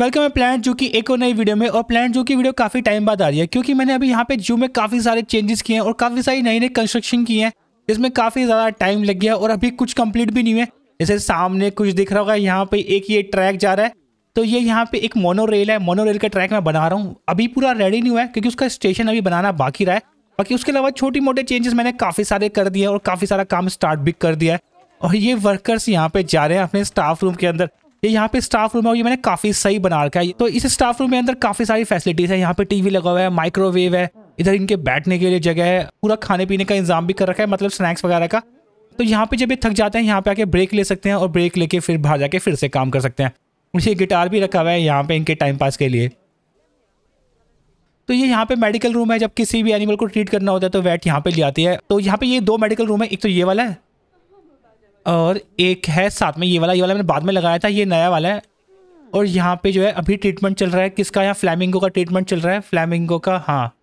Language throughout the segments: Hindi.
वेलकम है प्लान जो कि एक और नई वीडियो में और प्लान जो की वीडियो काफी टाइम बाद आ रही है क्योंकि मैंने अभी यहाँ पे जू में काफी सारे चेंजेस किए हैं और काफी सारी नई नई कंस्ट्रक्शन की है इसमें काफी ज्यादा टाइम लग गया और अभी कुछ कंप्लीट भी नहीं है जैसे सामने कुछ दिख रहा होगा यहाँ पे एक ये ट्रैक जा रहा है तो ये यहाँ पे एक मोनो रेल है मोनो रेल का ट्रैक मैं बना रहा हूँ अभी पूरा रेडी नहीं हुआ है क्योंकि उसका स्टेशन अभी बनाना बाकी रहा है बाकी उसके अलावा छोटी मोटे चेंजेस मैंने काफ़ी सारे कर दिए और काफ़ी सारा काम स्टार्ट भी कर दिया है और ये वर्कर्स यहाँ पे जा रहे हैं अपने स्टाफ रूम के अंदर ये यहाँ पे स्टाफ रूम है ये मैंने काफी सही बना रखा है तो इस स्टाफ रूम के अंदर काफी सारी फैसिलिटीज है यहाँ पे टीवी लगा हुआ है माइक्रोवेव है इधर इनके बैठने के लिए जगह है पूरा खाने पीने का इंतजाम भी कर रखा है मतलब स्नैक्स वगैरह का तो यहाँ पे जब ये थक जाते हैं यहाँ पे आके ब्रेक ले सकते हैं और ब्रेक लेके फिर बाहर जाके फिर से काम कर सकते हैं उनसे गिटार भी रखा हुआ है यहाँ पे इनके टाइम पास के लिए तो ये यहाँ पे मेडिकल रूम है जब किसी भी एनिमल को ट्रीट करना होता है तो वेट यहाँ पे ले आती है तो यहाँ पे ये दो मेडिकल रूम है एक तो ये वाला है और एक है साथ में ये वाला ये वाला मैंने बाद में लगाया था ये नया वाला है और यहाँ पे जो है अभी ट्रीटमेंट चल रहा है किसका यहाँ फ्लैमिंगो का ट्रीटमेंट चल रहा है फ्लैमिंगो का हाँ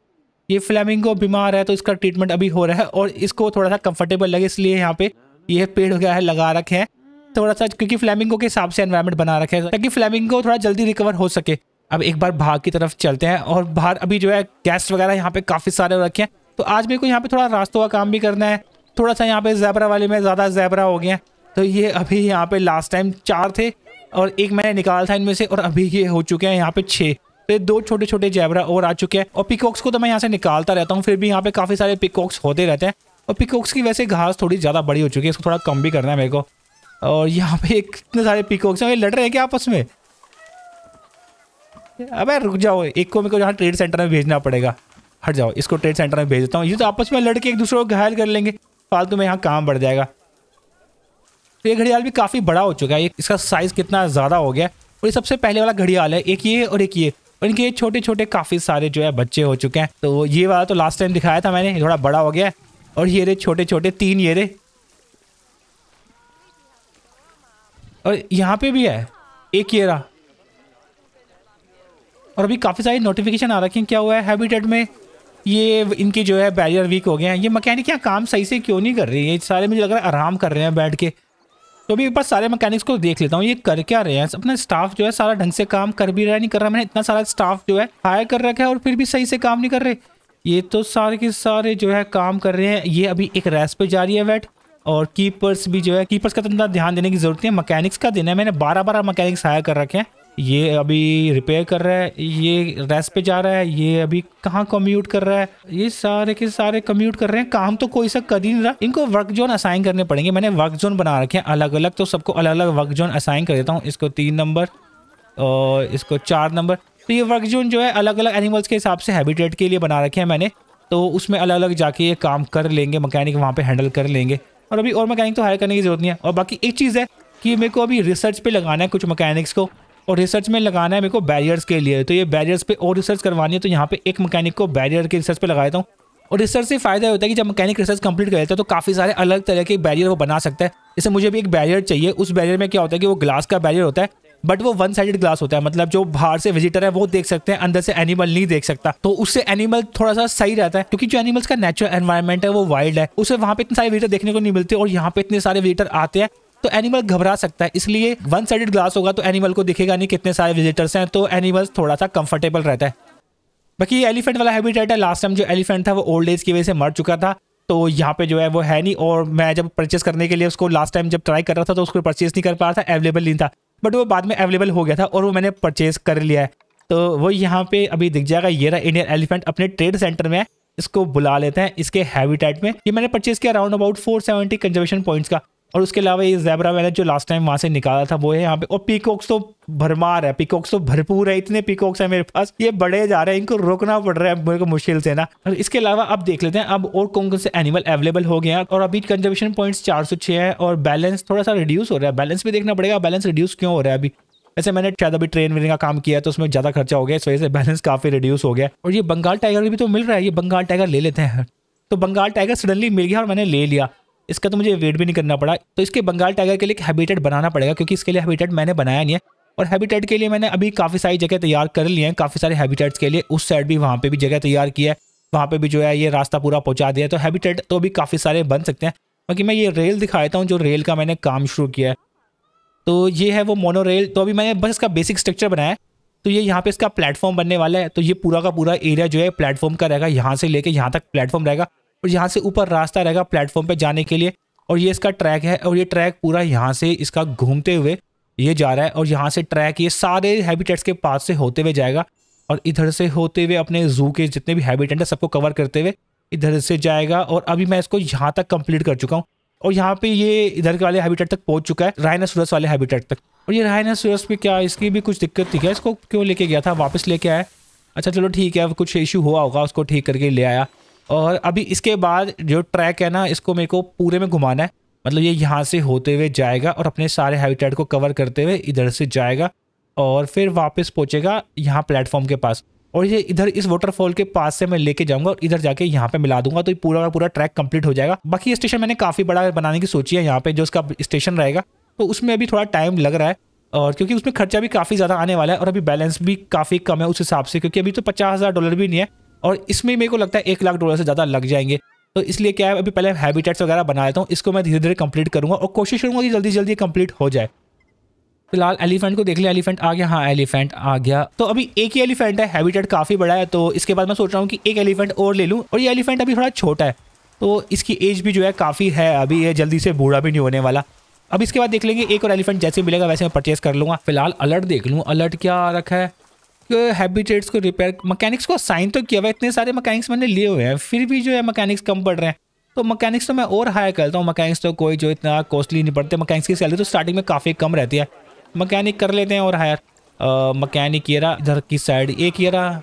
ये फ्लैमिंगो बीमार है तो इसका ट्रीटमेंट अभी हो रहा है और इसको थोड़ा सा कंफर्टेबल लगे इसलिए यहाँ पे ये पेड़ हो गया है लगा रखे हैं थोड़ा सा क्योंकि फ्लैमिंगो के हिसाब से एनवायरमेंट बना रखे हैं ताकि फ्लैमिंगो थोड़ा जल्दी रिकवर हो सके अब एक बार बाहर की तरफ चलते हैं और बाहर अभी जो है गैस वगैरह यहाँ पे काफ़ी सारे रखे हैं तो आज मेरे को यहाँ पे थोड़ा रास्तों का काम भी करना है थोड़ा सा यहाँ पे जैबरा वाले में ज़्यादा जैबरा हो गया तो ये अभी यहाँ पे लास्ट टाइम चार थे और एक मैंने निकाला था इनमें से और अभी ये हो चुके हैं यहाँ पे छः तो ये दो छोटे छोटे जैबरा और आ चुके हैं और पिकॉक्स को तो मैं यहाँ से निकालता रहता हूँ फिर भी यहाँ पे काफ़ी सारे पिकॉक्स होते रहते हैं और पिकॉक्स की वैसे घास थोड़ी ज़्यादा बड़ी हो चुकी है इसको थोड़ा कम भी करना है मेरे को और यहाँ पे इतने सारे पिकॉक्स हैं लड़ रहे हैं क्या आपस में अबे रुक जाओ एक को मेरे को यहाँ ट्रेड सेंटर में भेजना पड़ेगा हट जाओ इसको ट्रेड सेंटर में भेज देता हूँ ये तो आपस में लड़के एक दूसरे को घायल कर लेंगे फालतू में यहाँ काम बढ़ जाएगा तो ये घड़ियाल भी काफ़ी बड़ा हो चुका है इसका साइज़ कितना ज़्यादा हो गया और ये सबसे पहले वाला घड़ियाल है एक ये और एक ये और इनके छोटे छोटे काफ़ी सारे जो है बच्चे हो चुके हैं तो ये वाला तो लास्ट टाइम दिखाया था मैंने थोड़ा बड़ा हो गया और ये रे छोटे छोटे तीन ये रे और यहाँ पे भी है एक ये रहा और अभी काफ़ी सारी नोटिफिकेशन आ रखी हैं क्या हुआ है हैबिटेट में ये इनके जो है बैरियर वीक हो गए हैं ये मकैनिक यहाँ काम सही से क्यों नहीं कर रही है सारे मुझे लग रहा है आराम कर रहे हैं बैठ के तो भी एक बार सारे मकैनिक्स को देख लेता हूँ ये कर क्या रहे हैं अपना स्टाफ जो है सारा ढंग से काम कर भी रहा नहीं कर रहा मैंने इतना सारा स्टाफ जो है हायर कर रखा है और फिर भी सही से काम नहीं कर रहे ये तो सारे के सारे जो है काम कर रहे हैं ये अभी एक रेस पे जा रही है बैठ और कीपर्स भी जो है कीपर्स का तो इतना ध्यान देने की जरूरत है मकैनिक्स का देना है मैंने बारह बारह मकैनिक्स हायर कर रखे हैं ये अभी रिपेयर कर रहा है ये रेस्ट पे जा रहा है ये अभी कहाँ कम्यूट कर रहा है ये सारे के सारे कम्यूट कर रहे हैं काम तो कोई सा कर ही नहीं रहा इनको वर्क जोन असाइन करने पड़ेंगे मैंने वर्क जोन बना रखे हैं अलग अलग तो सबको अलग अलग वर्क जोन असाइन कर देता हूँ इसको तीन नंबर और इसको चार नंबर तो ये वर्क जोन जो है अलग अलग एनिमल्स के हिसाब से हैबिटेट के लिए बना रखे हैं मैंने तो उसमें अलग अलग जाके ये काम कर लेंगे मकैनिक वहाँ पर हैंडल कर लेंगे और अभी और मकैनिक तो हायर करने की ज़रूरत नहीं है और बाकी एक चीज़ है कि मेरे को अभी रिसर्च पे लगाना है कुछ मकैनिक्स को और रिसर्च में लगाना है मेरे को बैरियर्स के लिए तो ये बैरियर्स पे और रिसर्च करवानी है तो यहाँ पे एक मैकेनिक को बैरियर के रिसर्च पे लगाया हूँ और रिसर्च से फ़ायदा होता है कि जब मैकेनिक रिसर्च कंप्लीट कर लेता है तो काफ़ी सारे अलग तरह के बैरियर वो बना सकता है इसे मुझे भी एक बैरियर चाहिए उस बैरियर में क्या होता है कि वो ग्लास का बैरियर होता है बट वो वन साइडेड ग्लास होता है मतलब जो बाहर से विजिटर है वो देख सकते हैं अंदर से एनिमल नहीं देख सकता तो उससे एनिमल थोड़ा सा सही रहता है क्योंकि जो एनिमल्स का नेचुरल एनवायरमेंट है वो वाइल्ड है उसे वहाँ पे इतने सारे विजिटर देखने को नहीं मिलते और यहाँ पे इतने सारे विजिटर आते हैं तो एनिमल घबरा सकता है इसलिए वन साइडेड ग्लास होगा तो एनिमल को दिखेगा नहीं कितने सारे विजिटर्स हैं तो एनिमल्स थोड़ा सा कंफर्टेबल रहता है बाकी ये एलिफेंट वाला हैबिटेट है लास्ट टाइम जो एलिफेंट था वो ओल्ड एज की वजह से मर चुका था तो यहाँ पे जो है वो है नहीं और मैं जब परचेस करने के लिए उसको लास्ट टाइम जब ट्राई कर रहा था तो उसको परचेस नहीं कर पा रहा था अवेलेबल नहीं था बट वो बाद में अवेलेबल हो गया था और वो मैंने परचेस कर लिया है तो वो यहाँ पे अभी दिख जाएगा ये रहा इंडियन एलिफेंट अपने ट्रेड सेंटर में है इसको बुला लेते हैं इसके हैबिटेट में ये मैंने परचेस किया राउंड अबाउट 470 कंजर्वेशन पॉइंट्स का और उसके अलावा ये जैबरा वैलेट जो लास्ट टाइम वहाँ से निकाला था वो है यहाँ पे और पीकॉक्स तो भरमार है पीकॉक्स तो भरपूर है इतने पीकॉक्स है मेरे पास ये बड़े जा रहे हैं इनको रोकना पड़ रहा है मेरे को मुश्किल से ना और इसके अलावा अब देख लेते हैं अब और कौन कौन से एनिमल अवेलेबल हो गए हैं और अभी कंजर्वेशन पॉइंट्स चार सौ छः है और बैलेंस थोड़ा सा रिड्यूस हो रहा है बैलेंस भी देखना पड़ेगा बैलेंस रिड्यूस क्यों हो रहा है अभी ऐसे मैंने शायद अभी ट्रेन वेन का काम किया तो उसमें ज़्यादा खर्चा हो गया इस वजह से बैलेंस काफ़ी रिड्यूस हो गया और ये बंगाल टाइगर भी तो मिल रहा है ये बंगाल टाइगर ले लेते हैं तो बंगाल टाइगर सडनली मिल गया और मैंने ले लिया इसका तो मुझे वेट भी नहीं करना पड़ा तो इसके बंगाल टाइगर के लिए एक हैबिटेट बनाना पड़ेगा क्योंकि इसके लिए हैबिटेट मैंने बनाया नहीं है और हैबिटेट के लिए मैंने अभी काफ़ी सारी जगह तैयार कर ली है काफ़ी सारे हैबिटेट्स के लिए उस साइड भी वहाँ पर भी जगह तैयार की है वहाँ पर भी जो है ये रास्ता पूरा पहुँचा दिया तो हैबिटेट तो अभी काफ़ी सारे बन सकते हैं बाकी मैं ये रेल देता हूँ जो रेल का मैंने काम शुरू किया है तो ये है वो मोनो रेल तो अभी मैंने बस इसका बेसिक स्ट्रक्चर बनाया है तो ये यहाँ पे इसका प्लेटफॉर्म बनने वाला है तो ये पूरा का पूरा एरिया जो है प्लेटफॉर्म का रहेगा यहाँ से लेके यहाँ तक प्लेटफॉर्म रहेगा और यहाँ से ऊपर रास्ता रहेगा प्लेटफॉर्म पर जाने के लिए और ये इसका ट्रैक है और ये ट्रैक पूरा यहाँ से इसका घूमते हुए ये जा रहा है और यहाँ से ट्रैक ये सारे हैबिटेट्स के पास से होते हुए जाएगा और इधर से होते हुए अपने जू के जितने भी हैबिटेट है सबको कवर करते हुए इधर से जाएगा और अभी मैं इसको यहाँ तक कंप्लीट कर चुका हूँ और यहाँ पे ये इधर के वाले हैबिटेट तक पहुँच चुका है रायनासोरस वाले हैबिटेट तक और ये रायनासोरस पे क्या इसकी भी कुछ दिक्कत थी क्या इसको क्यों लेके गया था वापस लेके आया अच्छा चलो ठीक है कुछ इशू हुआ होगा उसको ठीक करके ले आया और अभी इसके बाद जो ट्रैक है ना इसको मेरे को पूरे में घुमाना है मतलब ये यहाँ से होते हुए जाएगा और अपने सारे हैबिटेट को कवर करते हुए इधर से जाएगा और फिर वापस पहुँचेगा यहाँ प्लेटफॉर्म के पास और ये इधर इस वाटरफॉल के पास से मैं लेके जाऊंगा और इधर जाके यहाँ पे मिला दूंगा तो ये पूरा का पूरा ट्रैक कंप्लीट हो जाएगा बाकी ये स्टेशन मैंने काफ़ी बड़ा बनाने की सोची है यहाँ पे जो उसका स्टेशन रहेगा तो उसमें अभी थोड़ा टाइम लग रहा है और क्योंकि उसमें खर्चा भी काफ़ी ज़्यादा आने वाला है और अभी बैलेंस भी काफ़ी कम है उस हिसाब से क्योंकि अभी तो पचास हज़ार डॉलर भी नहीं है और इसमें मेरे को लगता है एक लाख डॉलर से ज़्यादा लग जाएंगे तो इसलिए क्या है अभी पहले हैबिटेट्स वगैरह बना लेता हूँ इसको मैं धीरे धीरे कंप्लीट करूँगा और कोशिश करूँगा कि जल्दी जल्दी कंप्लीट हो जाए फिलहाल एलिफेंट को देख लिया एलिफेंट आ गया हाँ एलिफेंट आ गया तो अभी एक ही एलिफेंट है हैबिटेट काफ़ी बड़ा है तो इसके बाद मैं सोच रहा हूँ कि एक एलिफेंट और ले लूँ और ये एलिफेंट अभी थोड़ा छोटा है तो इसकी एज भी जो है काफ़ी है अभी ये जल्दी से बूढ़ा भी नहीं होने वाला अब इसके बाद देख लेंगे एक और एलिफेंट जैसे मिलेगा वैसे मैं परचेस कर लूँगा फिलहाल अलर्ट देख लूँ अलर्ट क्या रखा है हैबिटेट्स को रिपेयर मकैनिक्स को साइन तो किया हुआ इतने सारे मकैनिक्स मैंने लिए हुए हैं फिर भी जो है मकैनिक्स कम पड़ रहे हैं तो मकैनिक्स तो मैं और हायर करता हूँ मकैनिक्स तो कोई जो इतना कॉस्टली नहीं पड़ते मकैनिक्स की सैलरी तो स्टार्टिंग में काफ़ी कम रहती है मकैनिक कर लेते हैं और हायर मकैनिक ये रहा इधर की साइड एक ये रहा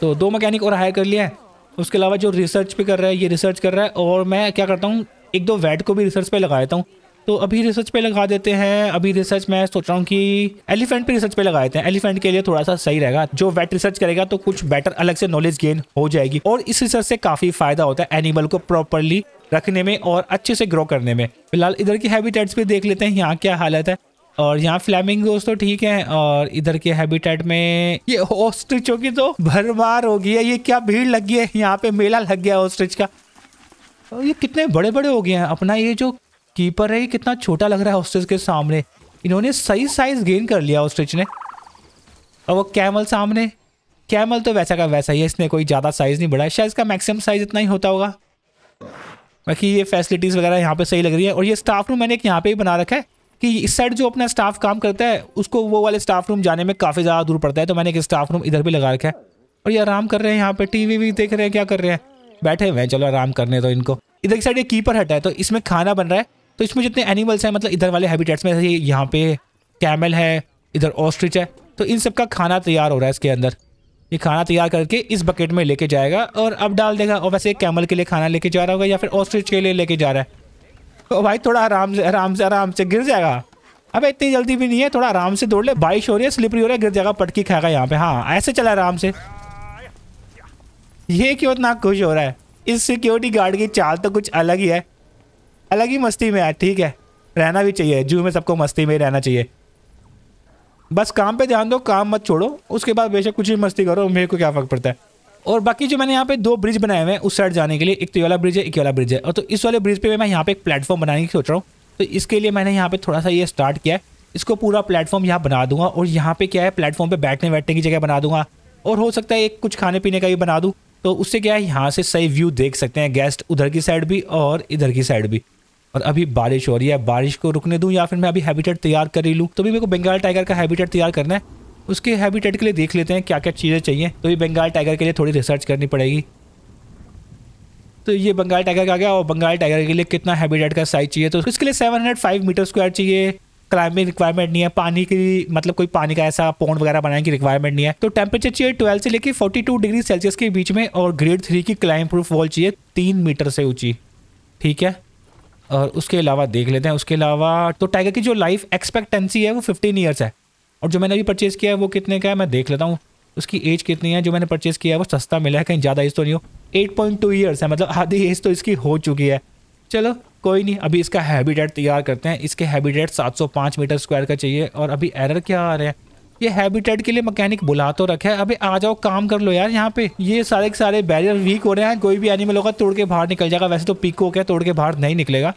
तो दो मकैनिक और हायर कर लिया है उसके अलावा जो रिसर्च पे कर रहा है ये रिसर्च कर रहा है और मैं क्या करता हूँ एक दो वैट को भी रिसर्च पे लगा देता हूँ तो अभी रिसर्च पे लगा देते हैं अभी रिसर्च मैं सोच रहा हूँ कि एलिफेंट पे रिसर्च पे लगा देते हैं एलिफेंट के लिए थोड़ा सा सही रहेगा जो वेट रिसर्च करेगा तो कुछ बेटर अलग से नॉलेज गेन हो जाएगी और इस रिसर्च से काफी फायदा होता है एनिमल को प्रॉपरली रखने में और अच्छे से ग्रो करने में फिलहाल इधर की हैबिटेट्स भी देख लेते हैं यहाँ क्या हालत है और यहाँ फ्लैमिंग दोस्तों ठीक है और इधर के हैबिटेट में ये ऑस्ट्रिचों की तो भरमार हो गई है ये क्या भीड़ लग गई है यहाँ पे मेला लग गया ऑस्ट्रिच का ये कितने बड़े बड़े हो गए हैं अपना ये जो कीपर है ये कितना छोटा लग रहा है ऑस्ट्रिच के सामने इन्होंने सही साइज गेन कर लिया ऑस्ट्रिच ने और वो कैमल सामने कैमल तो वैसा का वैसा ही है इसने कोई ज़्यादा साइज़ नहीं बढ़ाया शायद इसका मैक्सिमम साइज़ इतना ही होता होगा बाकी ये फैसिलिटीज़ वगैरह यहाँ पे सही लग रही है और ये स्टाफ रूम मैंने एक यहाँ पे ही बना रखा है कि इस साइड जो अपना स्टाफ काम करता है उसको वो वाले स्टाफ रूम जाने में काफ़ी ज़्यादा दूर पड़ता है तो मैंने एक स्टाफ रूम इधर भी लगा रखा है और ये आराम कर रहे हैं यहाँ पर टी भी देख रहे हैं क्या कर रहे हैं बैठे हुए हैं चलो आराम करने दो इनको इधर की साइड ये कीपर हटा है तो इसमें खाना बन रहा है तो इसमें जितने एनिमल्स हैं मतलब इधर वाले हैबिटेट्स में यहाँ पे कैमल है इधर ऑस्ट्रिच है तो इन सब का खाना तैयार हो रहा है इसके अंदर ये खाना तैयार करके इस बकेट में लेके जाएगा और अब डाल देगा और वैसे कैमल के लिए खाना लेके जा रहा होगा या फिर ऑस्ट्रिच के लिए लेके जा रहा है और भाई थोड़ा आराम से आराम से आराम से गिर जाएगा अब इतनी जल्दी भी नहीं है थोड़ा आराम से दौड़ ले बारिश हो रही है स्लिपरी हो रहा है गिर जाएगा पटकी खाएगा यहाँ पे हाँ ऐसे चला आराम से ये क्यों इतना खुश हो रहा है इस सिक्योरिटी गार्ड की चाल तो कुछ अलग ही है अलग ही मस्ती में है ठीक है रहना भी चाहिए जू में सबको मस्ती में ही रहना चाहिए बस काम पे ध्यान दो काम मत छोड़ो उसके बाद बेशक कुछ भी मस्ती करो मेरे को क्या फ़र्क पड़ता है और बाकी जो मैंने यहाँ पे दो ब्रिज बनाए हुए हैं उस साइड जाने के लिए एक तो वाला ब्रिज है एक वाला ब्रिज है और तो इस वाले ब्रिज पे मैं यहाँ पे एक प्लेटफॉर्म बनाने की सोच रहा हूँ तो इसके लिए मैंने यहाँ पे थोड़ा सा ये स्टार्ट किया है इसको पूरा प्लेटफॉर्म यहाँ बना दूंगा और यहाँ पे क्या है प्लेटफॉर्म पे बैठने बैठने की जगह बना दूंगा और हो सकता है एक कुछ खाने पीने का भी बना दूँ तो उससे क्या है यहाँ से सही व्यू देख सकते हैं गेस्ट उधर की साइड भी और इधर की साइड भी और अभी बारिश हो रही है बारिश को रुकने दूँ या फिर मैं अभी हैबिटेट तैयार कर ही लूँ तो अभी मेरे को बंगाल टाइगर का हैबिटेट तैयार करना है उसके हैबिटेट के लिए देख लेते हैं क्या क्या चीज़ें चाहिए तो ये बंगाल टाइगर के लिए थोड़ी रिसर्च करनी पड़ेगी तो ये बंगाल टाइगर का गया और बंगाल टाइगर के लिए कितना हैबिटेट का साइज चाहिए तो इसके लिए 705 मीटर स्क्वायर चाहिए क्लाइमिंग रिक्वायरमेंट नहीं है पानी की मतलब कोई पानी का ऐसा पौंड वगैरह बनाने की रिक्वायरमेंट नहीं है तो टेम्परेचर चाहिए ट्वेल्व से लेकर फोर्टी टू डिग्री सेल्सियस के बीच में और ग्रेड थ्री की क्लाइम प्रूफ वॉल चाहिए तीन मीटर से ऊँची ठीक है और उसके अलावा देख लेते हैं उसके अलावा तो टाइगर की जो लाइफ एक्सपेक्टेंसी है वो फिफ्टीन ईयर्स है और जो मैंने अभी परचेज़ किया है वो कितने का है मैं देख लेता हूँ उसकी एज कितनी है जो मैंने परचेज़ किया है वो सस्ता मिला है कहीं ज़्यादा एज तो नहीं हो एट पॉइंट टू ईयर्स है मतलब आधी एज तो इसकी हो चुकी है चलो कोई नहीं अभी इसका हैबिटेट तैयार करते हैं इसके हैबिटेट पाँच मीटर स्क्वायर का चाहिए और अभी एरर क्या आ रहा है ये हैबिटेट के लिए मैकेनिक बुला तो रखा है अबे आ जाओ काम कर लो यार यहाँ पे ये सारे के सारे बैरियर वीक हो रहे हैं कोई भी एनिमल होगा तोड़ के बाहर निकल जाएगा वैसे तो हो गया तोड़ के बाहर नहीं निकलेगा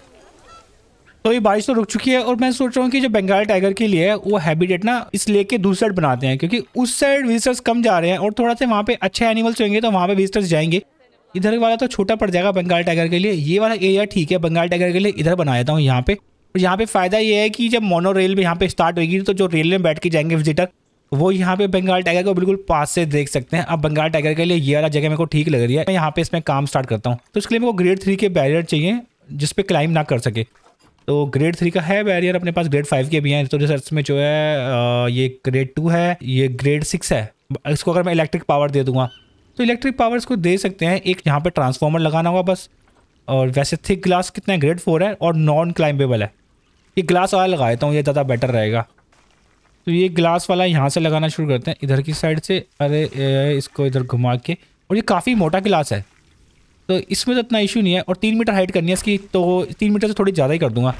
तो ये बारिश तो रुक चुकी है और मैं सोच रहा हूँ कि जो बंगाल टाइगर के लिए है वो हैबिटेट ना इस लेक के दूसरी साइड बनाते हैं क्योंकि उस साइड विजिटर्स कम जा रहे हैं और थोड़ा सा वहाँ पे अच्छे एनिमल्स होंगे तो वहाँ पे विजिटर्स जाएंगे इधर वाला तो छोटा पड़ जाएगा बंगाल टाइगर के लिए ये वाला एरिया ठीक है बंगाल टाइगर के लिए इधर बना देता हूँ यहाँ पे यहाँ पे फ़ायदा ये है कि जब मोनो रेल भी यहाँ पे स्टार्ट होगी तो जो रेल में बैठ के जाएंगे विजिटर वो यहाँ पे बंगाल टाइगर को बिल्कुल पास से देख सकते हैं अब बंगाल टाइगर के लिए ये वाला जगह मेरे को ठीक लग रही है मैं यहाँ पे इसमें काम स्टार्ट करता हूँ तो इसके लिए मेरे को ग्रेड थ्री के बैरियर चाहिए जिस पर क्लाइम ना कर सके तो ग्रेड थ्री का है बैरियर अपने पास ग्रेड फाइव के भी हैं तो रिसर्च में जो है ये ग्रेड टू है ये ग्रेड सिक्स है इसको अगर मैं इलेक्ट्रिक पावर दे दूँगा तो इलेक्ट्रिक पावर इसको दे सकते हैं एक यहाँ पर ट्रांसफॉर्मर लगाना होगा बस और वैसे थिक ग्लास कितना है ग्रेड फोर है और नॉन क्लाइंबेबल है ये ग्लास वाला लगा देता हूँ ये ज़्यादा बेटर रहेगा तो ये ग्लास वाला यहाँ से लगाना शुरू करते हैं इधर की साइड से अरे इसको इधर घुमा के और ये काफ़ी मोटा ग्लास है तो इसमें तो इतना इशू नहीं है और तीन मीटर हाइट करनी है इसकी तो तीन मीटर से थोड़ी ज़्यादा ही कर दूंगा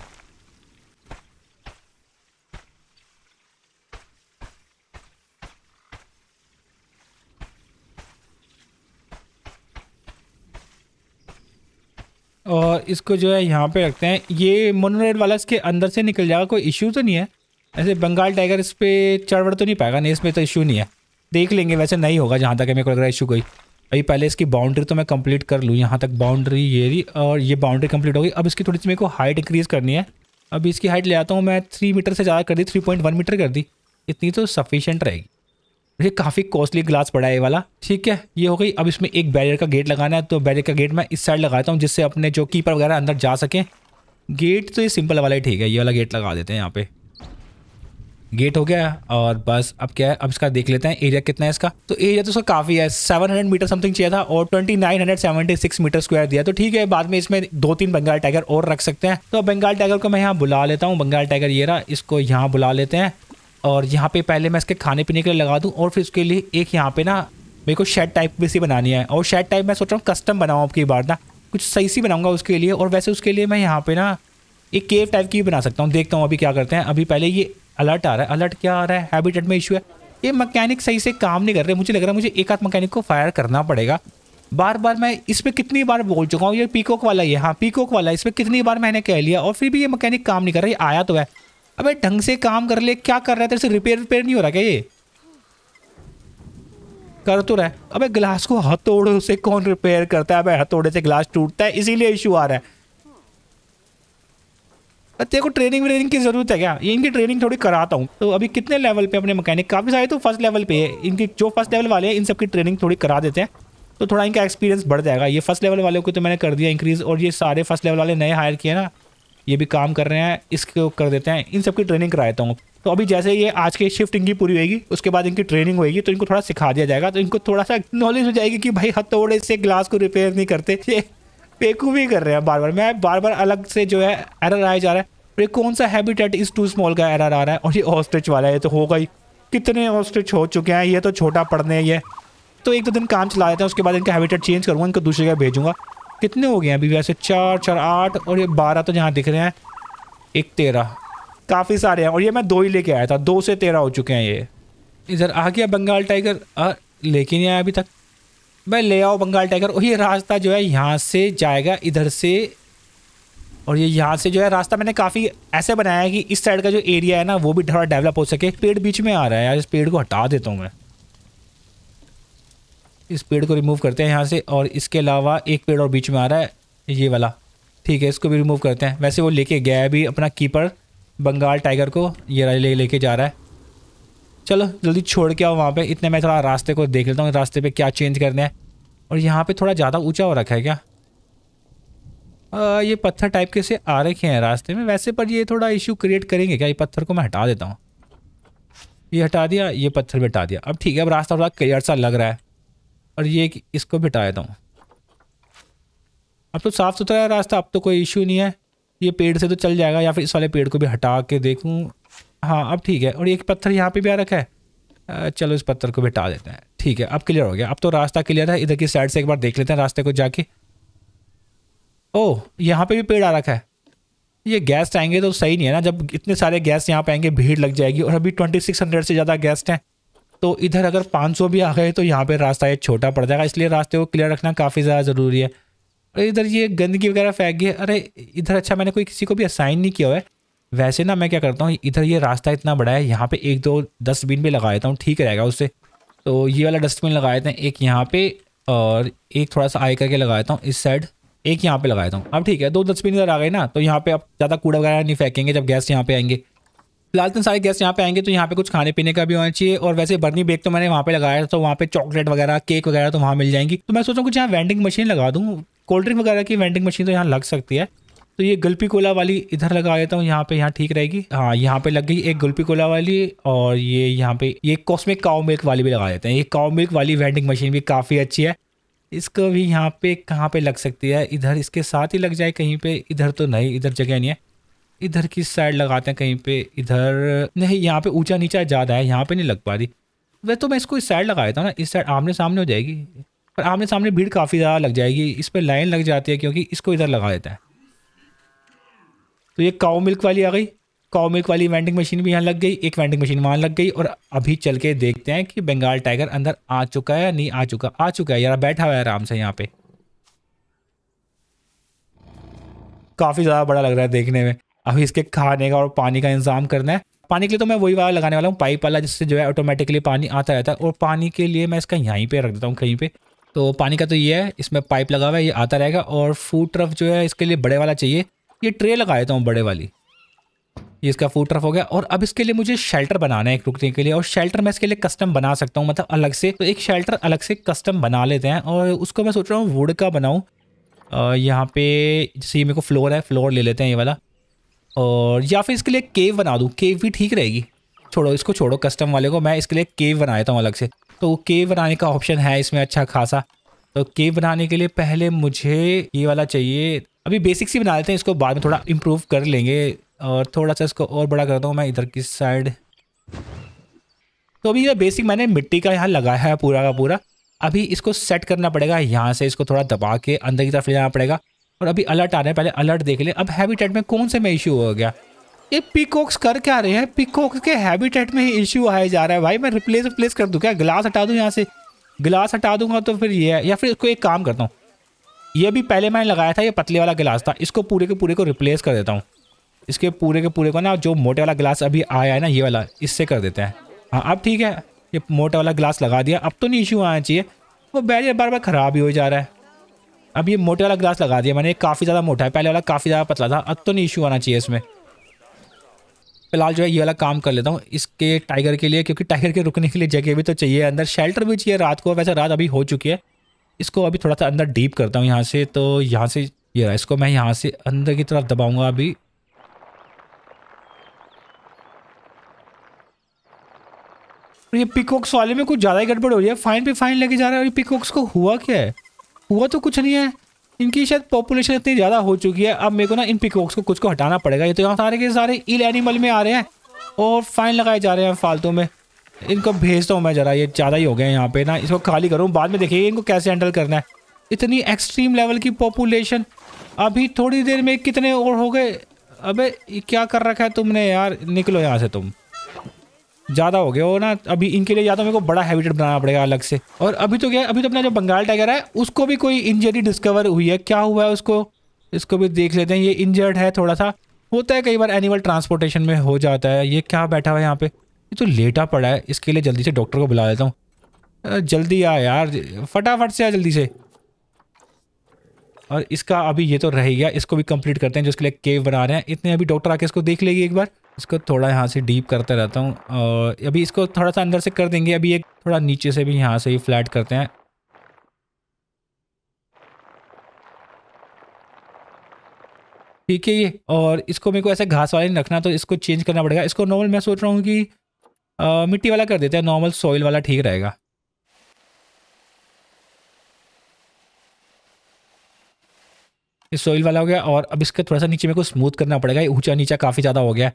और इसको जो है यहाँ पे रखते हैं ये मोनोरेड वाला इसके अंदर से निकल जाएगा कोई इशू तो नहीं है ऐसे बंगाल टाइगर इस पर चढ़वड़ तो नहीं पाएगा नहीं इसमें तो इशू नहीं है देख लेंगे वैसे नहीं होगा जहाँ तक मेरे को लग रहा है इशू कोई अभी पहले इसकी बाउंड्री तो मैं कंप्लीट कर लूँ यहाँ तक बाउंड्री ये रही और ये बाउंड्री कंप्लीट हो गई अब इसकी थोड़ी सी मेरे को हाइट इंक्रीज़ करनी है अब इसकी हाइट ले आता हूँ मैं थ्री मीटर से ज़्यादा कर दी थ्री पॉइंट वन मीटर कर दी इतनी तो सफिशेंट रहेगी मुझे काफ़ी कॉस्टली ग्लास पड़ा है ये वाला ठीक है ये हो गई अब इसमें एक बैरियर का गेट लगाना है तो बैरियर का गेट मैं इस साइड लगाता हूँ जिससे अपने जो कीपर वगैरह अंदर जा सकें गेट तो ये सिंपल वाला ही ठीक है ये वाला गेट लगा देते हैं यहाँ पे गेट हो गया और बस अब क्या है अब इसका देख लेते हैं एरिया कितना है इसका तो एरिया तो उसका काफ़ी है 700 मीटर समथिंग चाहिए था और 2976 मीटर स्क्वायर दिया तो ठीक है बाद में इसमें दो तीन बंगाल टाइगर और रख सकते हैं तो बंगाल टाइगर को मैं यहाँ बुला लेता हूँ बंगाल टाइगर ये रहा इसको यहाँ बुला लेते हैं और यहाँ पे पहले मैं इसके खाने पीने के लिए लगा दूँ और फिर उसके लिए एक यहाँ पे ना मेरे को शेड टाइप भी सी बनानी है और शेड टाइप मैं सोच रहा हूँ कस्टम बनाऊँ आपकी बार ना कुछ सही सी बनाऊँगा उसके लिए और वैसे उसके लिए मैं यहाँ पे ना एक केव टाइप की भी बना सकता हूँ देखता हूँ अभी क्या करते हैं अभी पहले ये अलर्ट आ रहा है अलर्ट क्या आ रहा है हैबिटेट में इशू है ये मकैनिक सही से काम नहीं कर रहे मुझे लग रहा है मुझे एक आध मकैनिक को फायर करना पड़ेगा बार बार मैं इस पर कितनी बार बोल चुका हूँ ये पीकॉक वाला ये हाँ पीकॉक वाला इस पर कितनी बार मैंने कह लिया और फिर भी ये मकैनिक काम नहीं कर रहा ये आया तो है अबे ढंग से काम कर ले क्या कर रहा है तेरे से रिपेयर रिपेयर नहीं हो रहा क्या ये कर तो रहा है अबे ग्लास को हथोड़े से कौन रिपेयर करता है अबे हथोड़े से ग्लास टूटता है इसीलिए इशू आ रहा है तेरे को ट्रेनिंग व्रेनिंग की ज़रूरत है क्या ये इनकी ट्रेनिंग थोड़ी कराता हूँ तो अभी कितने लेवल पे अपने मैकेनिक काफ़ी सारे तो फर्स्ट लेवल पे है इनकी जो फर्स्ट लेवल वाले हैं इन सबकी ट्रेनिंग थोड़ी करा देते हैं तो थोड़ा इनका एक्सपीरियंस बढ़ जाएगा ये फर्स्ट लेवल वाले को तो मैंने कर दिया इंक्रीज़ और ये सारे फर्स्ट लेवल वाले नए हायर किए ना ये भी काम कर रहे हैं इसको कर देते हैं इन सब की ट्रेनिंग देता हूँ तो अभी जैसे ये आज की शिफ्ट इनकी पूरी होगी उसके बाद इनकी ट्रेनिंग होगी तो इनको थोड़ा सिखा दिया जाएगा तो इनको थोड़ा सा नॉलेज हो जाएगी कि भाई हथौड़े से ग्लास को रिपेयर नहीं करते ये भी कर रहे हैं बार बार मैं बार बार अलग से जो है एरर आया जा रहा है ये कौन सा हैबिटेट इस टू स्मॉल का एरर आ रहा है और ये ऑस्ट्रिच वाला है ये तो होगा ही कितने ऑस्ट्रिच हो चुके हैं ये तो छोटा पड़ने ये तो एक दो दिन काम चला देते हैं उसके बाद इनका हैबिटेट चेंज करूँगा इनको दूसरी जगह भेजूंगा कितने हो गए हैं अभी वैसे चार चार आठ और ये बारह तो जहाँ दिख रहे हैं एक तेरह काफ़ी सारे हैं और ये मैं दो ही लेके आया था दो से तेरह हो चुके हैं ये इधर आ गया बंगाल टाइगर लेके नहीं आया अभी तक भाई ले आओ बंगाल टाइगर और ये रास्ता जो है यहाँ से जाएगा इधर से और ये यहाँ से जो है रास्ता मैंने काफ़ी ऐसे बनाया है कि इस साइड का जो एरिया है ना वो भी थोड़ा डेवलप हो सके पेड़ बीच में आ रहा है यार इस पेड़ को हटा देता हूँ मैं इस पेड़ को रिमूव करते हैं यहाँ से और इसके अलावा एक पेड़ और बीच में आ रहा है ये वाला ठीक है इसको भी रिमूव करते हैं वैसे वो लेके गया है अभी अपना कीपर बंगाल टाइगर को ये ले लेके जा रहा है चलो जल्दी छोड़ के आओ वहाँ पे इतने मैं थोड़ा रास्ते को देख लेता हूँ रास्ते पे क्या चेंज करना है और यहाँ पे थोड़ा ज़्यादा ऊंचा हो रखा है क्या आ, ये पत्थर टाइप के से आ रखे हैं रास्ते में वैसे पर ये थोड़ा इशू क्रिएट करेंगे क्या ये पत्थर को मैं हटा देता हूँ ये हटा दिया ये पत्थर भी हटा दिया अब ठीक है अब रास्ता थोड़ा क्लियर सा लग रहा है और ये इसको बिटा देता हूँ अब तो साफ़ सुथरा है रास्ता अब तो कोई इशू नहीं है ये पेड़ से तो चल जाएगा या फिर इस वाले पेड़ को भी हटा के देखूँ हाँ अब ठीक है और एक पत्थर यहाँ पे भी आ रखा है चलो इस पत्थर को बिटा देते हैं ठीक है अब क्लियर हो गया अब तो रास्ता क्लियर है इधर की साइड से एक बार देख लेते हैं रास्ते को जाके ओह यहाँ पर भी पेड़ आ रखा है ये गैस आएंगे तो सही नहीं है ना जब इतने सारे गैस यहाँ पे आएंगे भीड़ लग जाएगी और अभी ट्वेंटी सिक्स हंड्रेड से ज़्यादा गेस्ट हैं तो इधर अगर 500 भी आ गए तो यहाँ पर रास्ता ये छोटा पड़ जाएगा इसलिए रास्ते को क्लियर रखना काफ़ी ज़्यादा ज़रूरी है अरे इधर ये गंदगी वगैरह फेंक गई अरे इधर अच्छा मैंने कोई किसी को भी असाइन नहीं किया हुआ है वैसे ना मैं क्या करता हूँ इधर ये रास्ता इतना बड़ा है यहाँ पे एक दो डस्टबिन भी लगा देता हूँ ठीक रहेगा उससे तो ये वाला डस्टबिन लगा देते हैं एक यहाँ पे और एक थोड़ा सा आई करके लगा देता हूँ इस साइड एक यहाँ पे लगा देता हूँ अब ठीक है दो डस्टबिन इधर आ गए ना तो यहाँ पे अब ज़्यादा कूड़ा वगैरह नहीं फेंकेंगे जब गैस यहाँ पे आएंगे तो सारे गेस्ट यहाँ पे आएंगे तो यहाँ पे कुछ खाने पीने का भी होना चाहिए और वैसे बर्नी बेक तो मैंने वहाँ पे लगाया था तो वहाँ पे चॉकलेट वगैरह केक वगैरह तो वहाँ मिल जाएंगी तो मैं सोचा कुछ यहाँ वेंडिंग मशीन लगा दूँ कोल्ड ड्रिंक वगैरह की वेंडिंग मशीन तो यहाँ लग सकती है तो ये गुलपी कोला वाली इधर लगा देता हूँ यहाँ पे यहाँ ठीक रहेगी हाँ यहाँ पे लग गई एक गुलपी कोला वाली और ये यहाँ पे ये कॉस्मिक काव मिल्क वाली भी लगा देते हैं ये काव मिल्क वाली वेंडिंग मशीन भी काफ़ी अच्छी है इसको भी यहाँ पे कहाँ पे लग सकती है इधर इसके साथ ही लग जाए कहीं पे इधर तो नहीं इधर जगह नहीं है इधर की साइड लगाते हैं कहीं पे इधर नहीं यहाँ पे ऊंचा नीचा ज़्यादा है यहाँ पे नहीं लग पा रही वैसे तो मैं इसको इस साइड लगा देता हूँ ना इस साइड आमने सामने हो जाएगी पर आमने सामने भीड़ काफ़ी ज़्यादा लग जाएगी इस पर लाइन लग जाती है क्योंकि इसको इधर लगा देता है तो ये काओ मिल्क वाली आ गई काओ मिल्क वाली वेंडिंग मशीन भी यहाँ लग गई एक वेंडिंग मशीन वहाँ लग गई और अभी चल के देखते हैं कि बंगाल टाइगर अंदर आ चुका है या नहीं आ चुका आ चुका है यार बैठा हुआ है आराम से यहाँ पे काफ़ी ज़्यादा बड़ा लग रहा है देखने में अभी इसके खाने का और पानी का इंतजाम करना है पानी के लिए तो मैं वही वाला लगाने वाला हूँ पाइप वाला जिससे जो है ऑटोमेटिकली पानी आता रहता है और पानी के लिए मैं इसका यहीं पर रख देता हूँ कहीं पर तो पानी का तो ये है इसमें पाइप लगा हुआ है ये आता रहेगा और फूड ट्रफ जो है इसके लिए बड़े वाला चाहिए ये ट्रे लगा देता हूँ बड़े वाली ये इसका फूड ट्रफ हो गया और अब इसके लिए मुझे शेल्टर बनाना है एक रुकने के लिए और शेल्टर मैं इसके लिए कस्टम बना सकता हूँ मतलब अलग से तो एक शेल्टर अलग से कस्टम बना लेते हैं और उसको मैं सोच रहा हूँ वुड का बनाऊँ यहाँ पे जैसे ये मेरे को फ्लोर है फ्लोर ले लेते हैं ये वाला और या फिर इसके लिए केव बना दूँ केव भी ठीक रहेगी छोड़ो इसको छोड़ो कस्टम वाले को मैं इसके लिए केव बनाता हूँ अलग से तो केव बनाने का ऑप्शन है इसमें अच्छा खासा तो केव बनाने के लिए पहले मुझे ये वाला चाहिए अभी बेसिक सी बना लेते हैं इसको बाद में थोड़ा इम्प्रूव कर लेंगे और थोड़ा सा इसको और बड़ा करता हूँ मैं इधर की साइड तो अभी ये बेसिक मैंने मिट्टी का यहाँ लगाया है पूरा का पूरा अभी इसको सेट करना पड़ेगा यहाँ से इसको थोड़ा दबा के अंदर की तरफ ले जाना पड़ेगा और अभी अलर्ट आ रहे हैं पहले अलर्ट देख ले अब हैबिटेट में कौन से में इशू हो गया ये पिकॉक्स कर क्या रहे हैं पिकॉक्स के हैबिटेट में ही इशू आया जा रहा है भाई मैं रिप्लेस रिप्लेस कर दूँ क्या ग्लास हटा दूँ यहाँ से ग्लास हटा दूंगा तो फिर ये है या फिर इसको एक काम करता हूँ ये भी पहले मैंने लगाया था ये पतले वाला गिलास था इसको पूरे के पूरे को रिप्लेस कर देता हूँ इसके पूरे के पूरे को ना जो मोटे वाला गिलास अभी आया है ना ये वाला इससे कर देते हैं हाँ अब ठीक है ये मोटा वाला गिलास लगा दिया अब तो नहीं इशू आना चाहिए वो बैरियर बार बार ख़राब ही हो जा रहा है अब ये मोटे वाला ग्लास लगा दिया मैंने काफ़ी ज़्यादा मोटा है पहले वाला काफ़ी ज़्यादा पतला था अब तो नहीं इशू आना चाहिए इसमें फिलहाल जो है ये वाला काम कर लेता हूँ इसके टाइगर के लिए क्योंकि टाइगर के रुकने के लिए जगह भी तो चाहिए अंदर शेल्टर भी चाहिए रात को वैसे रात अभी हो चुकी है इसको अभी थोड़ा सा अंदर डीप करता हूँ यहाँ से तो यहाँ से ये रहा इसको मैं यहाँ से अंदर की तरफ दबाऊँगा अभी ये पिकॉक्स वाले में कुछ ज़्यादा ही गड़बड़ हो रही है फाइन पे फाइन लेके जा रहा है और ये पिकॉक्स को हुआ क्या है हुआ तो कुछ नहीं है इनकी शायद पॉपुलेशन इतनी ज़्यादा हो चुकी है अब मेरे को ना इन पिकॉक्स को कुछ को हटाना पड़ेगा ये तो यहाँ सारे के सारे इल एनिमल में आ रहे हैं और फाइन लगाए जा रहे हैं फालतू में इनको भेजता हूँ मैं ज़रा ये ज़्यादा ही हो गए हैं यहाँ पे ना इसको खाली करूँ बाद में देखिए इनको कैसे हैंडल करना है इतनी एक्सट्रीम लेवल की पॉपुलेशन अभी थोड़ी देर में कितने और हो गए अबे क्या कर रखा है तुमने यार निकलो यहाँ से तुम ज़्यादा हो गया और ना अभी इनके लिए ज़्यादा तो मेरे को बड़ा हैबिटेट बनाना पड़ेगा अलग से और अभी तो क्या अभी तो अपना जो बंगाल टाइगर है उसको भी कोई इंजरी डिस्कवर हुई है क्या हुआ है उसको इसको भी देख लेते हैं ये इंजर्ड है थोड़ा सा होता है कई बार एनिमल ट्रांसपोर्टेशन में हो जाता है ये क्या बैठा हुआ है यहाँ पे ये तो लेटा पड़ा है इसके लिए जल्दी से डॉक्टर को बुला लेता हूँ जल्दी आ यार फटाफट से आ जल्दी से और इसका अभी ये तो रह गया इसको भी कंप्लीट करते हैं जो इसके लिए केव बना रहे हैं इतने अभी डॉक्टर आके इसको देख लेगी एक बार इसको थोड़ा यहाँ से डीप करते रहता हूँ और अभी इसको थोड़ा सा अंदर से कर देंगे अभी एक थोड़ा नीचे से भी यहाँ से ही फ्लैट करते हैं ठीक है ये और इसको मेरे को ऐसे घास वाले नहीं रखना तो इसको चेंज करना पड़ेगा इसको नॉर्मल मैं सोच रहा हूँ कि आ, मिट्टी वाला कर देते हैं नॉर्मल सॉइल वाला ठीक रहेगा ये सॉइल वाला हो गया और अब इसका थोड़ा सा नीचे मेरे को स्मूथ करना पड़ेगा ऊंचा नीचा काफ़ी ज़्यादा हो गया है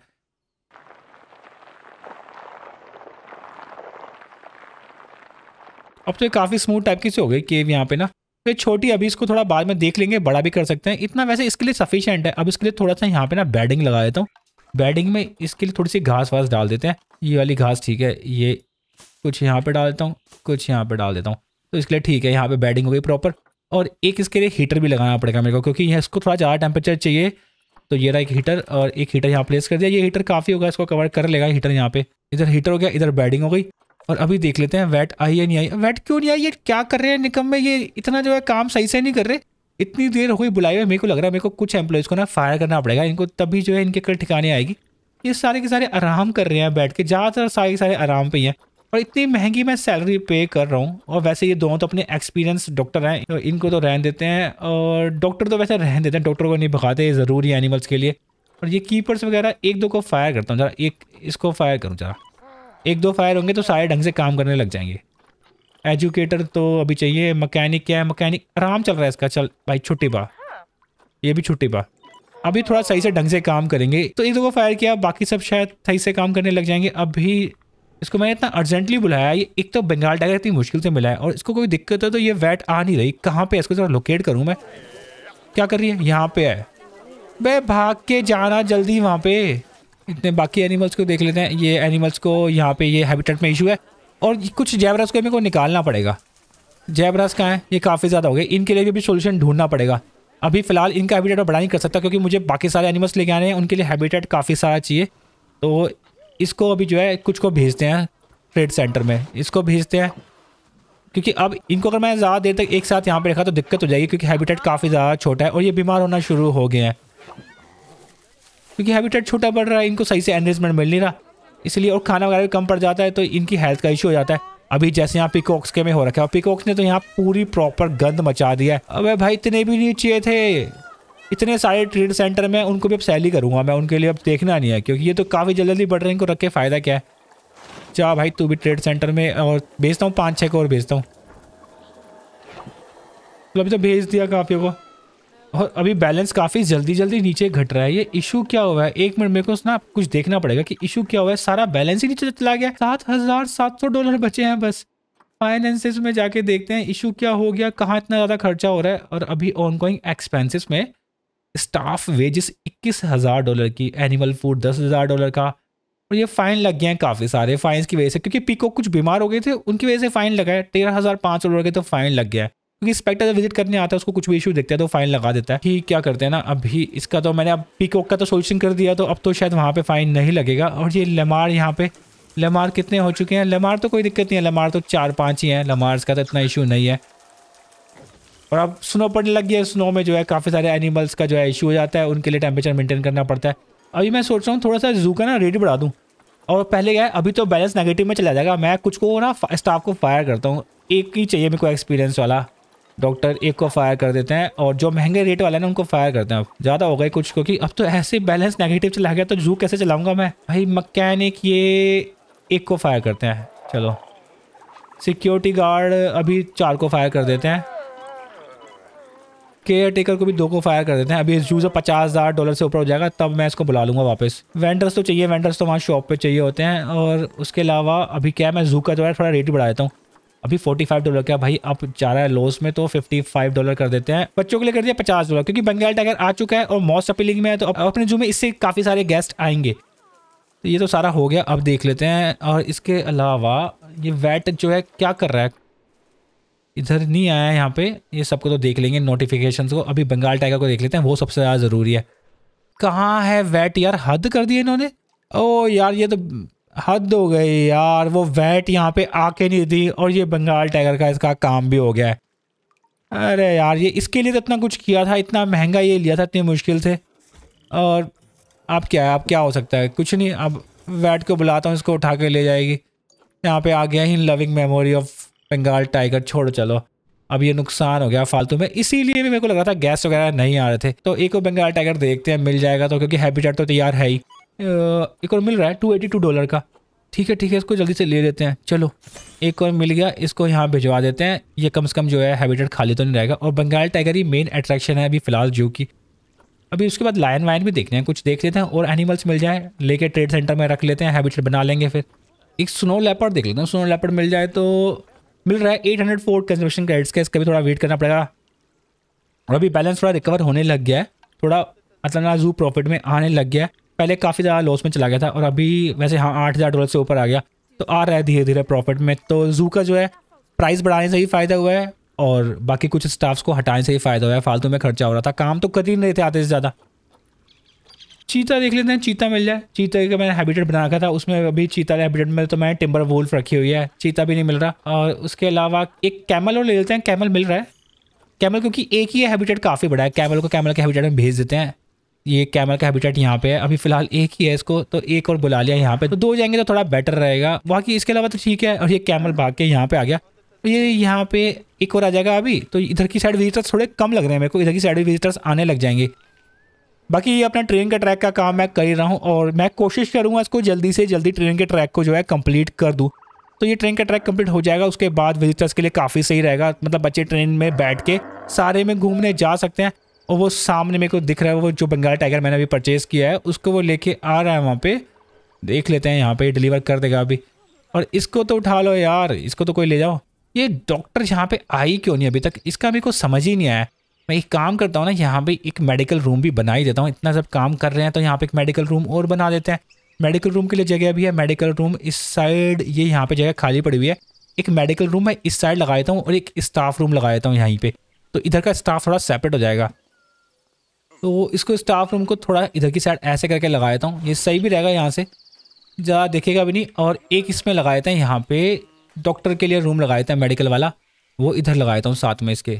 अब तो ये काफ़ी स्मूथ टाइप की से हो गई केव यहाँ पे ना तो ये छोटी अभी इसको थोड़ा बाद में देख लेंगे बड़ा भी कर सकते हैं इतना वैसे इसके लिए सफिशियंट है अब इसके लिए थोड़ा सा यहाँ पे ना बैडिंग लगा देता हूँ बैडिंग में इसके लिए थोड़ी सी घास वास डाल देते हैं ये वाली घास ठीक है ये कुछ यहाँ पर डाल देता हूँ कुछ यहाँ पर डाल देता हूँ तो इसके लिए ठीक है यहाँ पर बैडिंग हो गई प्रॉपर और एक इसके लिए हीटर भी लगाना पड़ेगा मेरे को क्योंकि यहाँ इसको थोड़ा ज़्यादा टेम्परेचर चाहिए तो ये रहा एक हीटर और एक हीटर यहाँ प्लेस कर दिया ये हीटर काफ़ी होगा इसको कवर कर लेगा हीटर यहाँ पे इधर हीटर हो गया इधर बैडिंग हो गई और अभी देख लेते हैं वैट आई या नहीं आई वैट क्यों नहीं आई ये क्या कर रहे हैं निकम में ये इतना जो है काम सही से नहीं कर रहे इतनी देर हो गई बुलाई हुए मेरे को लग रहा है मेरे को कुछ एम्प्लॉयज़ को ना फायर करना पड़ेगा इनको तभी जो है इनके कल ठिकाने आएगी ये सारे के सारे आराम कर रहे हैं बैठ के ज़्यादातर सारे के सारे आराम पे ही हैं और इतनी महंगी मैं सैलरी पे कर रहा हूँ और वैसे ये दोनों तो अपने एक्सपीरियंस डॉक्टर हैं तो इनको तो रहन देते हैं और डॉक्टर तो वैसे रहन देते हैं डॉक्टर को नहीं भगाते ज़रूरी एनिमल्स के लिए और ये कीपर्स वगैरह एक दो को फायर करता हूँ ज़रा एक इसको फायर करूँ ज़रा एक दो फायर होंगे तो सारे ढंग से काम करने लग जाएंगे एजुकेटर तो अभी चाहिए मकैनिक क्या है मकैनिक आराम चल रहा है इसका चल भाई छुट्टी बा ये भी छुट्टी बा अभी थोड़ा सही से ढंग से काम करेंगे तो एक दो को फायर किया बाकी सब शायद सही से काम करने लग जाएंगे अभी इसको मैंने इतना अर्जेंटली बुलाया ये एक तो बंगाल टाइगर इतनी मुश्किल से मिला है और इसको कोई दिक्कत है तो ये वैट आ नहीं रही कहाँ पे इसको थोड़ा लोकेट करूँ मैं क्या कर रही है यहाँ पे है भाई भाग के जाना जल्दी वहाँ पे इतने बाकी एनिमल्स को देख लेते हैं ये एनिमल्स को यहाँ पे ये हैबिटेट में इशू है और कुछ जैबरास को मेरे को निकालना पड़ेगा जैबरास कहाँ हैं ये काफ़ी ज़्यादा हो गए इनके लिए भी सोल्यूशन ढूंढना पड़ेगा अभी फ़िलहाल इनका हैबिटेट बड़ा नहीं कर सकता क्योंकि मुझे बाकी सारे एनिमल्स लेके आने हैं उनके लिए हैबिटेट काफ़ी सारा चाहिए तो इसको अभी जो है कुछ को भेजते हैं ट्रेड सेंटर में इसको भेजते हैं क्योंकि अब इनको अगर मैं ज़्यादा देर तक एक साथ यहाँ पे रखा तो दिक्कत हो जाएगी क्योंकि हैबिटेट काफ़ी ज़्यादा छोटा है और ये बीमार होना शुरू हो गए हैं क्योंकि हैबिटेट छोटा पड़ रहा है इनको सही से एनरेजमेंट मिल नहीं रहा इसलिए और खाना वगैरह भी कम पड़ जाता है तो इनकी हेल्थ का इशू हो जाता है अभी जैसे यहाँ पिकॉक्स के में हो रखा है पिकॉक्स ने तो यहाँ पूरी प्रॉपर गंद मचा दिया है अब भाई इतने भी नहीं चाहिए थे इतने सारे ट्रेड सेंटर में उनको भी अब सैली करूँगा मैं उनके लिए अब देखना नहीं है क्योंकि ये तो काफ़ी जल्दी जल्दी बढ़ रहे हैं इनको रख के फ़ायदा क्या है जा भाई तू भी ट्रेड सेंटर में और भेजता हूँ पाँच छः को और भेजता हूँ मतलब अभी तो भेज दिया काफ़ी को और अभी बैलेंस काफ़ी जल्दी जल्दी नीचे घट रहा है ये इशू क्या हुआ है एक मिनट मेरे को ना कुछ देखना पड़ेगा कि इशू क्या हुआ है सारा बैलेंस ही नीचे चला गया सात हजार सात सौ डॉलर बचे हैं बस फाइनेंसिस में जाके देखते हैं इशू क्या हो गया कहाँ इतना ज़्यादा खर्चा हो रहा है और अभी ऑन गोइंग एक्सपेंसिस में स्टाफ वेजेस इक्कीस हज़ार डॉलर की एनिमल फूड दस हज़ार डॉलर का और ये फाइन लग गए हैं काफ़ी सारे फाइन्स की वजह से क्योंकि पीको कुछ बीमार हो गए थे उनकी वजह से फाइन लगा है तेरह हज़ार पाँच सौ डॉलर के तो फाइन लग गया है क्योंकि स्पेक्टर विजिट करने आता है उसको कुछ भी इशू देखता है तो फाइन लगा देता है कि क्या करते हैं ना अभी इसका तो मैंने अब पीकॉक का तो सोल्यूशन कर दिया तो अब तो शायद वहाँ पे फाइन नहीं लगेगा और ये लेमार यहाँ पे लेमार कितने हो चुके हैं लेमार तो कोई दिक्कत नहीं है लेमार तो चार पाँच ही हैं लेमार्स का तो इतना इशू नहीं है और अब स्नो पड़ने लग गया स्नो में जो है काफ़ी सारे एनिमल्स का जो है इशू हो जाता है उनके लिए टेम्परेचर मेंटेन करना पड़ता है अभी मैं सोच रहा हूँ थोड़ा सा जू का ना रेट बढ़ा दूँ और पहले क्या है अभी तो बैलेंस नेगेटिव में चला जाएगा मैं कुछ को ना स्टाफ को फायर करता हूँ एक ही चाहिए मेरे को एक्सपीरियंस वाला डॉक्टर एक को फायर कर देते हैं और जो महंगे रेट वाले ना उनको फायर करते हैं अब ज़्यादा हो गए कुछ क्योंकि अब तो ऐसे बैलेंस नेगेटिव चला गया तो जू कैसे चलाऊंगा मैं भाई मकैनिक ये एक को फायर करते हैं चलो सिक्योरिटी गार्ड अभी चार को फायर कर देते हैं केयर टेकर को भी दो को फायर कर देते हैं अभी जू से पचास हज़ार डॉलर से ऊपर हो जाएगा तब मैं इसको बुला लूँगा वापस वेंडर्स तो चाहिए वेंडर्स तो वहाँ शॉप पे चाहिए होते हैं और उसके अलावा अभी क्या है मैं जू का जो है थोड़ा रेट बढ़ा देता हूँ अभी 45 डॉलर का भाई अब जा रहा है लोस में तो 55 डॉलर कर देते हैं बच्चों के लिए कर दिया 50 डॉलर क्योंकि बंगाल टाइगर आ चुका है और मोस्ट अपीलिंग में है तो अपने जू में इससे काफ़ी सारे गेस्ट आएंगे तो ये तो सारा हो गया अब देख लेते हैं और इसके अलावा ये वैट जो है क्या कर रहा है इधर नहीं आया है यहाँ पे ये सबको तो देख लेंगे नोटिफिकेशंस को अभी बंगाल टाइगर को देख लेते हैं वो सबसे ज़्यादा ज़रूरी है कहाँ है वैट यार हद कर दिए इन्होंने ओ यार ये तो हद हो गई यार वो वैट यहाँ पे आके नहीं दी और ये बंगाल टाइगर का इसका काम भी हो गया है अरे यार ये इसके लिए तो इतना कुछ किया था इतना महंगा ये लिया था इतनी मुश्किल से और अब क्या है अब क्या हो सकता है कुछ नहीं अब वैट को बुलाता हूँ इसको उठा के ले जाएगी यहाँ पे आ गया ही loving memory of Bengal tiger छोड़ चलो अब ये नुकसान हो गया फालतू में इसीलिए भी मेरे को लग रहा था गैस वगैरह नहीं आ रहे थे तो एक बंगाल टाइगर देखते हैं मिल जाएगा तो क्योंकि हैबिटेट तो तैयार है ही एक और मिल रहा है टू एटी टू डॉलर का ठीक है ठीक है इसको जल्दी से ले लेते हैं चलो एक और मिल गया इसको यहाँ भिजवा देते हैं ये कम से कम जो है हैबिटेट खाली तो नहीं रहेगा और बंगाल टाइगर ही मेन अट्रैक्शन है अभी फ़िलहाल जू की अभी उसके बाद लायन वायन भी देखने हैं कुछ देख लेते हैं और एनिमल्स मिल जाए लेके ट्रेड सेंटर में रख लेते हैं हैबिटेट बना लेंगे फिर एक स्नो लेपर देख लेते हैं स्नो लेपर्ड मिल जाए तो मिल रहा है eight hundred four conservation credits का इसका भी थोड़ा वेट करना पड़ेगा और अभी बैलेंस थोड़ा रिकवर होने लग गया है थोड़ा मतलब ना जू प्रॉफिट में आने लग गया है पहले काफ़ी ज़्यादा लॉस में चला गया था और अभी वैसे हाँ आठ हज़ार डॉलर से ऊपर आ गया तो आ रहा है धीरे धीरे प्रॉफिट में तो जू का जो है प्राइस बढ़ाने से ही फ़ायदा हुआ है और बाकी कुछ स्टाफ्स को हटाने से ही फ़ायदा हुआ है फालतू में खर्चा हो रहा था काम तो कर ही नहीं थे आते से ज़्यादा चीता देख लेते हैं चीता मिल जाए चीता का मैंने हैबिटेट बना रखा था उसमें अभी चीता हैबिटेट में तो मैं टिम्बर वोल्फ रखी हुई है चीता भी नहीं मिल रहा और उसके अलावा एक कैमल और ले लेते हैं कैमल मिल रहा है कैमल क्योंकि एक ही हैबिटेट काफ़ी बड़ा है कैमल को कैमल के हैबिटेट में भेज देते हैं ये कैमल का हैबिटेट यहाँ पे है अभी फिलहाल एक ही है इसको तो एक और बुला लिया यहाँ पे तो दो जाएंगे तो थोड़ा बेटर रहेगा बाकी इसके अलावा तो ठीक है और ये कैमल भाग के यहाँ पे आ गया तो ये यहाँ पे एक और आ जाएगा अभी तो इधर की साइड विजिटर्स थोड़े कम लग रहे हैं मेरे को इधर की साइड विजिटर्स आने लग जाएंगे बाकी ये अपना ट्रेन का ट्रैक का काम मैं कर ही रहा हूँ और मैं कोशिश करूँगा इसको जल्दी से जल्दी ट्रेन के ट्रैक को जो है कंप्लीट कर दूँ तो ये ट्रेन का ट्रैक कंप्लीट हो जाएगा उसके बाद विजिटर्स के लिए काफ़ी सही रहेगा मतलब बच्चे ट्रेन में बैठ के सारे में घूमने जा सकते हैं और वो सामने मेरे को दिख रहा है वो जो बंगाल टाइगर मैंने अभी परचेज किया है उसको वो लेके आ रहा है वहाँ पे देख लेते हैं यहाँ पे डिलीवर कर देगा अभी और इसको तो उठा लो यार इसको तो कोई ले जाओ ये डॉक्टर यहाँ पे आई क्यों नहीं अभी तक इसका मेरे को समझ ही नहीं आया मैं एक काम करता हूँ ना यहाँ पर एक मेडिकल रूम भी बना ही देता हूँ इतना सब काम कर रहे हैं तो यहाँ पर एक मेडिकल रूम और बना देते हैं मेडिकल रूम के लिए जगह भी है मेडिकल रूम इस साइड ये यहाँ पर जगह खाली पड़ी हुई है एक मेडिकल रूम मैं इस साइड लगा देता हूँ और एक स्टाफ रूम लगा देता हूँ यहीं पर तो इधर का स्टाफ थोड़ा सेपरेट हो जाएगा तो इसको स्टाफ रूम को थोड़ा इधर की साइड ऐसे करके लगा देता हूँ ये सही भी रहेगा यहाँ से ज़्यादा देखेगा भी नहीं और एक इसमें लगा देते हैं यहाँ पे डॉक्टर के लिए रूम लगा देते हैं मेडिकल वाला वो इधर लगा देता हूँ साथ में इसके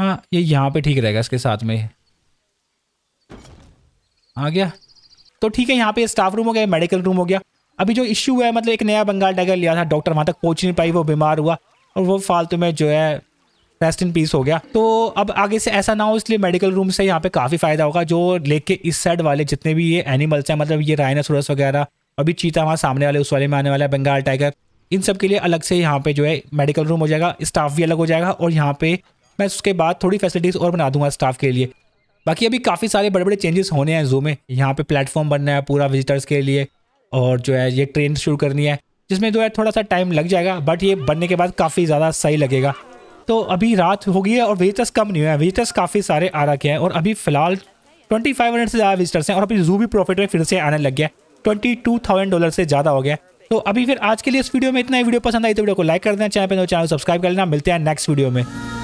हाँ ये यहाँ पे ठीक रहेगा इसके साथ में आ गया तो ठीक है यहाँ पे स्टाफ रूम हो गया मेडिकल रूम हो गया अभी जो इश्यू हुआ है मतलब एक नया बंगाल टाइगर लिया था डॉक्टर वहाँ तक पहुँच नहीं पाई वो बीमार हुआ और वो फालतू में जो है रेस्ट इन पीस हो गया तो अब आगे से ऐसा ना हो इसलिए मेडिकल रूम से यहाँ पे काफ़ी फ़ायदा होगा जो लेक के इस साइड वाले जितने भी ये एनिमल्स हैं मतलब ये रायनासोरस वगैरह अभी चीता वहाँ सामने वाले उस वाले में आने वाला है बंगाल टाइगर इन सब के लिए अलग से यहाँ पे जो है मेडिकल रूम हो जाएगा स्टाफ भी अलग हो जाएगा और यहाँ पे मैं उसके बाद थोड़ी फैसिलिटीज़ और बना दूंगा स्टाफ के लिए बाकी अभी काफ़ी सारे बड़े बड़े चेंजेस होने हैं जू में यहाँ पे प्लेटफॉर्म बनना है पूरा विजिटर्स के लिए और जो है ये ट्रेन शुरू करनी है जिसमें जो है थोड़ा सा टाइम लग जाएगा बट ये बनने के बाद काफ़ी ज़्यादा सही लगेगा तो अभी रात हो गई है और विजिटर्स कम नहीं हुए हैं विजिटर्स काफ़ी सारे आ रखे हैं और अभी फ़िलहाल 2500 से ज़्यादा विजिटर्स हैं और अभी जू भी प्रॉफिट में फिर से आने लग गया ट्वेंटी टू थाउजेंड डॉलर से ज़्यादा हो गया तो अभी फिर आज के लिए इस वीडियो में इतना ही वीडियो पसंद आई तो वीडियो को लाइक कर देना चैनल पर चैनल सब्सक्राइब कर लेना मिलते हैं नेक्स्ट वीडियो में